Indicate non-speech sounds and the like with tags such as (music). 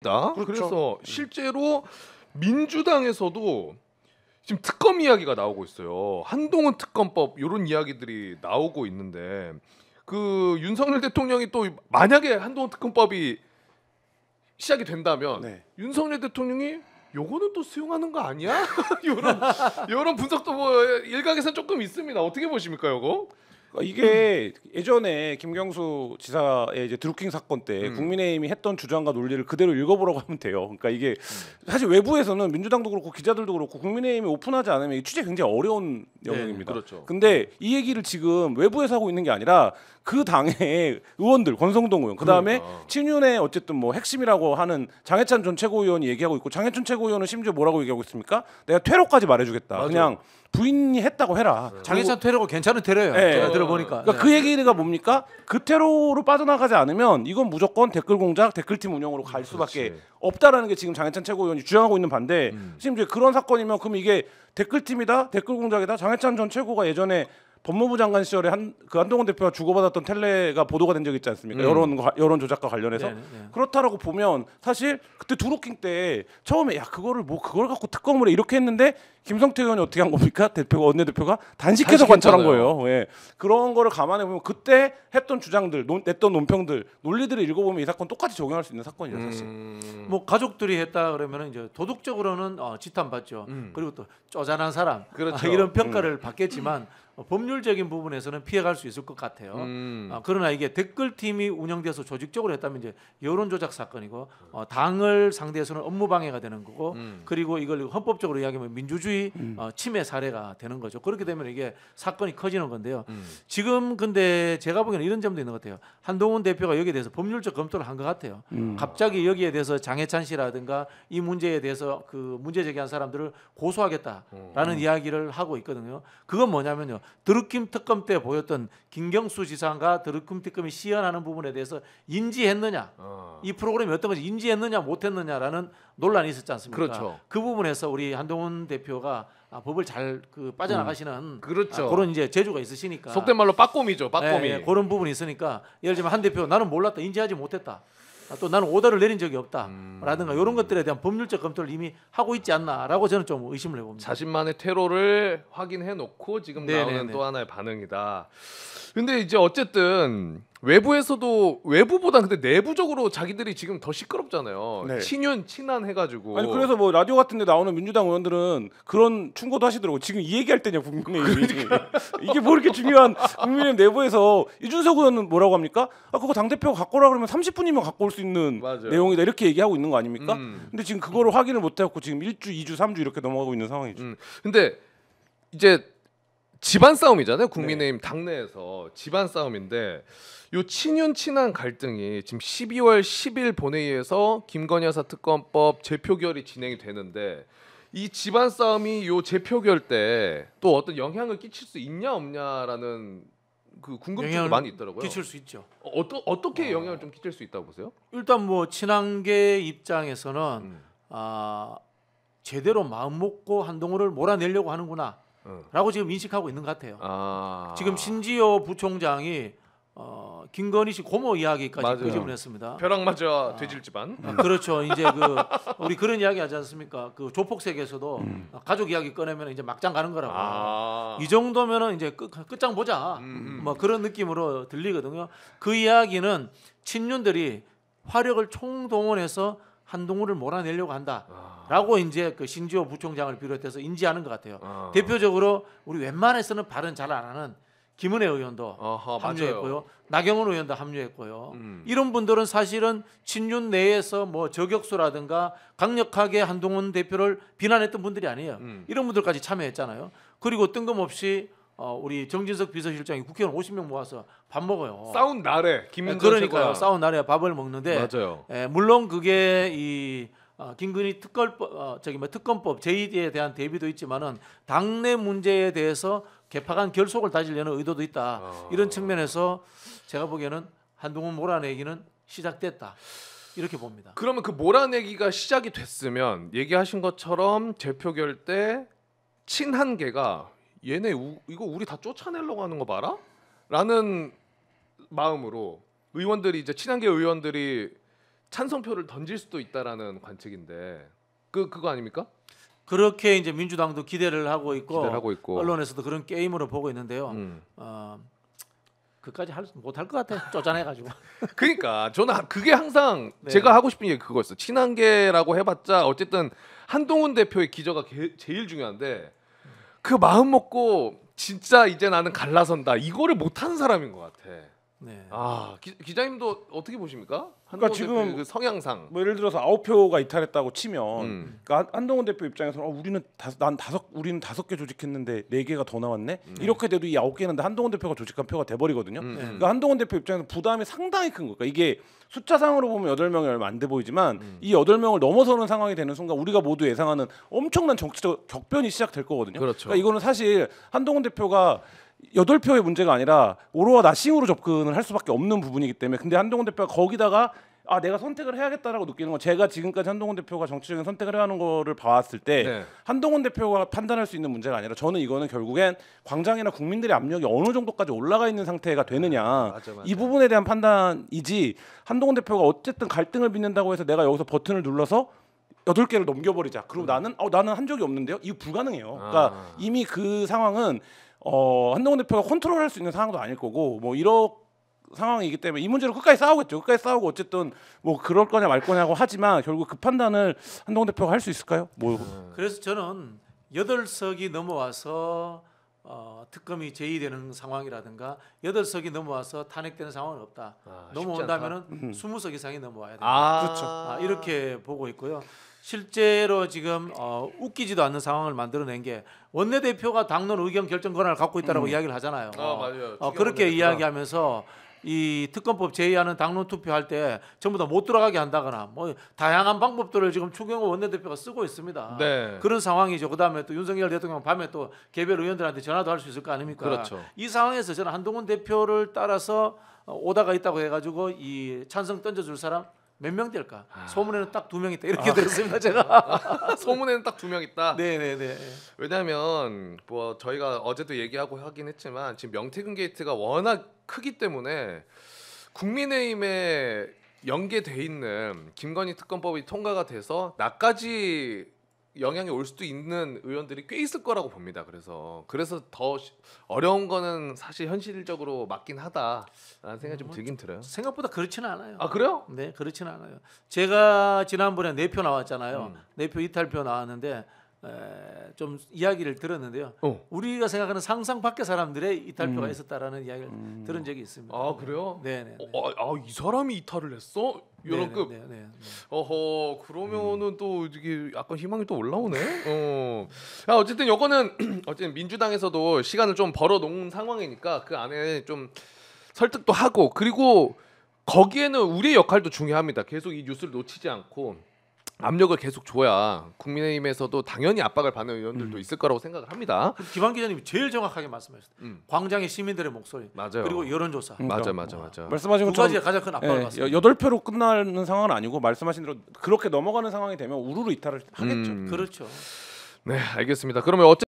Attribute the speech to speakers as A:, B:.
A: 있다. 그렇죠. 그래서 음. 실제로 민주당에서도 지금 특검 이야기가 나오고 있어요. 한동훈 특검법 이런 이야기들이 나오고 있는데 그 윤석열 대통령이 또 만약에 한동훈 특검법이 시작이 된다면 네. 윤석열 대통령이 요거는 또 수용하는 거 아니야? 이런 (laughs) 이런 분석도 뭐일각에서는 조금 있습니다. 어떻게 보십니까, 요거?
B: 그러니까 이게 예전에 김경수 지사의 이제 드루킹 사건 때 음. 국민의힘이 했던 주장과 논리를 그대로 읽어보라고 하면 돼요. 그러니까 이게 음. 사실 외부에서는 민주당도 그렇고 기자들도 그렇고 국민의힘이 오픈하지 않으면 이 취재 굉장히 어려운 영역입니다. 네, 그렇죠. 근데 이 얘기를 지금 외부에서 하고 있는 게 아니라 그 당의 의원들 권성동 의원 그다음에 그러니까. 친윤의 어쨌든 뭐 핵심이라고 하는 장해찬 전 최고위원이 얘기하고 있고 장해찬 최고위원은 심지어 뭐라고 얘기하고 있습니까? 내가 퇴로까지 말해주겠다. 맞아 그냥 부인이 했다고 해라. 네. 장해찬 퇴로가 괜찮은 퇴로예요. 네. 제가 들어보니까. 그러니까 그 네. 그 얘기가 뭡니까? 그 퇴로로 빠져나가지 않으면 이건 무조건 댓글 공작 댓글팀 운영으로 갈 수밖에 그렇지. 없다라는 게 지금 장해찬 최고위원이 주장하고 있는 반대. 음. 심지어 그런 사건이면 그럼 이게 댓글팀이다 댓글 공작이다 장해찬 전 최고가 예전에 법무부 장관 시절에 한그 한동훈 대표가 주고받았던 텔레가 보도가 된 적이 있지 않습니까? 음. 여론 여론 조작과 관련해서 네네, 네, 네. 그렇다라고 보면 사실 그때 두루킹 때 처음에 야 그거를 뭐 그걸 갖고 특검으로 이렇게 했는데 김성태 의원이 어떻게 한 겁니까? 대표 가 원내대표가 단식해서 관찰한 거예요. 예. 그런 거를 감안해 보면 그때 했던 주장들, 논, 냈던 논평들, 논리들을 읽어보면 이 사건 똑같이 적용할 수 있는 사건이에요, 사실. 음...
C: 뭐 가족들이 했다 그러면 이제 도덕적으로는 어, 지탄받죠. 음. 그리고 또 쪼잔한 사람 그렇죠. 아, 이런 평가를 음. 받겠지만 어, 법률적인 부분에서는 피해갈 수 있을 것 같아요. 음. 어, 그러나 이게 댓글팀이 운영돼서 조직적으로 했다면 이제 여론 조작 사건이고 어, 당을 상대해서는 업무 방해가 되는 거고 음. 그리고 이걸 헌법적으로 이야기하면 민주주의 없이 음. 어, 침해 사례가 되는 거죠. 그렇게 되면 이게 사건이 커지는 건데요. 음. 지금 근데 제가 보기에는 이런 점도 있는 것 같아요. 한동훈 대표가 여기에 대해서 법률적 검토를 한 것 같아요. 음. 갑자기 여기에 대해서 장해찬 씨라든가 이 문제에 대해서 그 문제 제기한 사람들을 고소하겠다라는 음. 이야기를 하고 있거든요. 그건 뭐냐면요. 드루킴 특검 때 보였던 김경수 지사가 드루킴 특검이 시연하는 부분에 대해서 인지했느냐, 어. 이 프로그램이 어떤 것이 인지했느냐 못했느냐라는 논란이 있었지 않습니까? 그렇죠. 그 부분에서 우리 한동훈 대표가 하다가 아, 법을 잘그 빠져나가시는 음. 그렇죠. 아, 그런 이제 재주가 있으시니까 속된 말로 빠꼼이죠. 빠꼼이 네, 그런 부분이 있으니까 예를 들면 한 대표 나는 몰랐다 인지하지 못했다. 아, 또 나는 오더를 내린 적이 없다라든가 음. 이런 것들에 대한 법률적 검토를 이미 하고 있지 않나라고 저는 좀 의심을 해봅니다. 자신만의
A: 테러를 확인해 놓고 지금 네네네. 네, 나오는 또 네. 하나의 반응이다.
C: 근데 이제 어쨌든
A: 외부에서도 외부보다 근데 내부적으로 자기들이 지금 더 시끄럽잖아요. 네. 친윤 친한 해가지고. 아니 그래서
B: 뭐 라디오 같은데 나오는 민주당 의원들은 그런 충고도 하시더라고. 지금 이 얘기할 때냐 국민의힘이 이게 뭐 이렇게 중요한 국민의 내부에서 이준석 의원은 뭐라고 합니까? 아 그거 당 대표가 갖고 오라 그러면 30분이면 갖고 올 수 있는 맞아요. 내용이다 이렇게 얘기하고 있는 거 아닙니까? 음. 근데 지금 그거를 확인을 못 해갖고 지금 1주, 2주, 3주 이렇게 넘어가고 있는 상황이죠. 음. 근데
A: 이제 집안 싸움이잖아요. 네. 국민의힘 당내에서 집안 싸움인데 요 친윤 친한 갈등이 지금 12월 10일 본회의에서 김건희 여사 특검법 재표결이 진행이 되는데 이 집안 싸움이 요 재표결 때 또 어떤 영향을 끼칠 수 있냐 없냐라는 그 궁금증도 많이 있더라고요. 끼칠 수 있죠. 어, 떠 어떻게 영향을 좀 끼칠 수 있다고 보세요?
C: 일단 뭐 친한계 입장에서는 음. 아 제대로 마음 먹고 한동훈을 몰아내려고 하는구나. 어. 라고 지금 인식하고 있는 것 같아요.
A: 아... 지금
C: 신지호 부총장이 어, 김건희 씨 고모 이야기까지 그집을했습니다 벼락 맞아 돼질 집안. 아, 그렇죠. 이제 그 우리 그런 이야기 하지 않습니까? 그조폭세계에서도 음. 가족 이야기 꺼내면 이제 막장 가는 거라고. 아. 이 정도면은 이제 끝, 끝장 보자. 음. 음. 뭐 그런 느낌으로 들리거든요. 그 이야기는 친윤들이 화력을 총동원해서 한동훈을 몰아내려고 한다. 아. 라고 이제 그 신지호 부총장을 비롯해서 인지하는 것 같아요. 어. 대표적으로 우리 웬만해서는 발언 잘 안 하는 김은혜 의원도 어허, 합류했고요. 맞아요. 나경원 의원도 합류했고요. 음. 이런 분들은 사실은 친윤 내에서 뭐 저격수라든가 강력하게 한동훈 대표를 비난했던 분들이 아니에요. 음. 이런 분들까지 참여했잖아요. 그리고 뜬금없이 어, 우리 정진석 비서실장이 국회의원 50명 모아서 밥 먹어요. 싸운 날에 김문정 네, 예, 그러니까요. 최고야. 싸운 날에 밥을 먹는데 맞아요. 에, 예, 물론 그게 이 어, 김근희 특검법 어, 저기 뭐 특검법 제의에 대한 대비도 있지만은 당내 문제에 대해서 개파간 결속을 다지려는 의도도 있다. 어. 이런 측면에서 제가 보기에는 한동훈 몰아내기는 시작됐다. 이렇게 봅니다. 그러면 그 몰아내기가
A: 시작이 됐으면 얘기하신 것처럼 재표결 때 친한계가 얘네 우, 이거 우리 다 쫓아내려고 하는 거 봐라? 라는 마음으로 의원들이 이제 친한계 의원들이 찬성표를 던질 수도 있다라는
C: 관측인데 그 그거 아닙니까? 그렇게 이제 민주당도 기대를 하고 있고, 기대를 하고 있고. 언론에서도 그런 게임으로 보고 있는데요. 음. 어, 그까지 못할 것 같아 쪼잔해가지고. (laughs)
A: 그러니까 저는
C: 그게 항상 네. 제가
A: 하고 싶은 게 그거였어. 친한계라고 해봤자 어쨌든 한동훈 대표의 기저가 게, 제일 중요한데 그 마음 먹고 진짜 이제 나는 갈라선다 이거를 못하는 사람인 것 같아. 네. 아 기, 자님도 어떻게 보십니까? 그러니까 지금 그 성향상
B: 뭐 예를 들어서 아홉 표가 이탈했다고 치면 음. 그러니까 한동훈 대표 입장에서는 어, 우리는 다, 난 다섯 우리는 다섯 개 조직했는데 네 개가 더 나왔네 음. 이렇게 돼도 이 아홉 개는 한동훈 대표가 조직한 표가 돼버리거든요. 음. 그러니까 음. 한동훈 대표 입장에서 부담이 상당히 큰 거니까 이게 숫자상으로 보면 여덟 명이 얼마 안 돼 보이지만 음. 이 여덟 명을 넘어서는 상황이 되는 순간 우리가 모두 예상하는 엄청난 정치적 격변이 시작될 거거든요. 그렇죠. 그러니까 이거는 사실 한동훈 대표가 여덟 표의 문제가 아니라 오로와 나싱으로 접근을 할 수밖에 없는 부분이기 때문에 근데 한동훈 대표가 거기다가 아 내가 선택을 해야겠다라고 느끼는 건 제가 지금까지 한동훈 대표가 정치적인 선택을 해야 하는 거를 봐왔을 때 네. 한동훈 대표가 판단할 수 있는 문제가 아니라 저는 이거는 결국엔 광장이나 국민들의 압력이 어느 정도까지 올라가 있는 상태가 되느냐 아, 맞아, 맞아. 이 부분에 대한 판단이지 한동훈 대표가 어쨌든 갈등을 빚는다고 해서 내가 여기서 버튼을 눌러서 여덟 개를 넘겨버리자. 그리고 음. 나는 어 나는 한 적이 없는데요. 이거 불가능해요. 그러니까 아. 그러니까 이미 그 상황은 어, 한동훈 대표가 컨트롤할 수 있는 상황도 아닐 거고 뭐 이런 상황이기 때문에 이 문제로 끝까지 싸우겠죠. 끝까지 싸우고 어쨌든 뭐 그럴 거냐 말 거냐고 하지만 결국 그 판단을 한동훈 대표가 할 수 있을까요? 뭐 음.
C: 그래서 저는 여덟 석이 넘어와서 어, 특검이 제의되는 상황이라든가 여덟 석이 넘어와서 탄핵되는 상황은 없다. 아, 넘어온다면은 스무 석 이상이 넘어와야 된다. 아~ 그렇죠. 아, 이렇게 보고 있고요. 실제로 지금 어, 웃기지도 않는 상황을 만들어낸 게 원내대표가 당론 의견 결정 권한을 갖고 있다라고 음. 이야기를 하잖아요. 아, 맞아요. 어, 그렇게 이야기하면서 이 특검법 제의하는 당론 투표할 때 전부 다 못 들어가게 한다거나 뭐 다양한 방법들을 지금 추경호 원내대표가 쓰고 있습니다. 네. 그런 상황이죠. 그다음에 또 윤석열 대통령 밤에 또 개별 의원들한테 전화도 할 수 있을 거 아닙니까? 그렇죠. 이 상황에서 저는 한동훈 대표를 따라서 어, 오다가 있다고 해가지고 이 찬성 던져줄 사람 몇명 될까? 아. 소문에는 딱 두 명 있다 이렇게 아. 들었습니다 (laughs) 제가. (laughs) 소문에는 딱 두 명 있다. 네네네. 왜냐하면
A: 뭐 저희가 어제도 얘기하고 하긴 했지만 지금 명태균 게이트가 워낙 크기 때문에 국민의힘에 연계돼 있는 김건희 특검법이 통과가 돼서 나까지 영향이 올 수도 있는 의원들이 꽤 있을 거라고 봅니다. 그래서 그래서 더 어려운 거는 사실 현실적으로 맞긴 하다라는 생각이 좀 뭐 들긴 들어요.
C: 생각보다 그렇지는 않아요. 아 그래요? 네, 그렇지는 않아요. 제가 지난번에 네 표 나왔잖아요. 음. 네표 이탈표 나왔는데 에, 좀 이야기를 들었는데요. 어. 우리가 생각하는 상상 밖의 사람들의 이탈표가 음. 있었다라는 이야기를 음. 들은 적이 있습니다. 아 그래요? 네네. 네, 네. 어, 아, 이 사람이 이탈을 했어? 여런급 네, 그 어허
A: 그러면은 음. 또 이게 약간 희망이 또 올라오네. 어. 야, 어쨌든 요거는 (clears throat) 어쨌든 민주당에서도 시간을 좀 벌어 놓은 상황이니까 그 안에 좀 설득도 하고 그리고 거기에는 우리의 역할도 중요합니다. 계속 이 뉴스를 놓치지 않고. 압력을 계속 줘야 국민의힘에서도 당연히 압박을 받는 의원들도 음. 있을 거라고 생각을 합니다.
C: 김한 기자님이 제일 정확하게 말씀하셨어요. 음. 광장의 시민들의 목소리. 맞아요. 그리고 여론조사. 음. 맞아, 맞아, 맞아. 말씀하신 것처럼 두 가지가 장큰 압박을 예,
B: 받습니다. 여덟 표로 끝나는 상황은 아니고 말씀하신 대로 그렇게 넘어가는 상황이 되면 우르르 이탈을 하겠죠. 음. 그렇죠. 네, 알겠습니다. 그러면 어째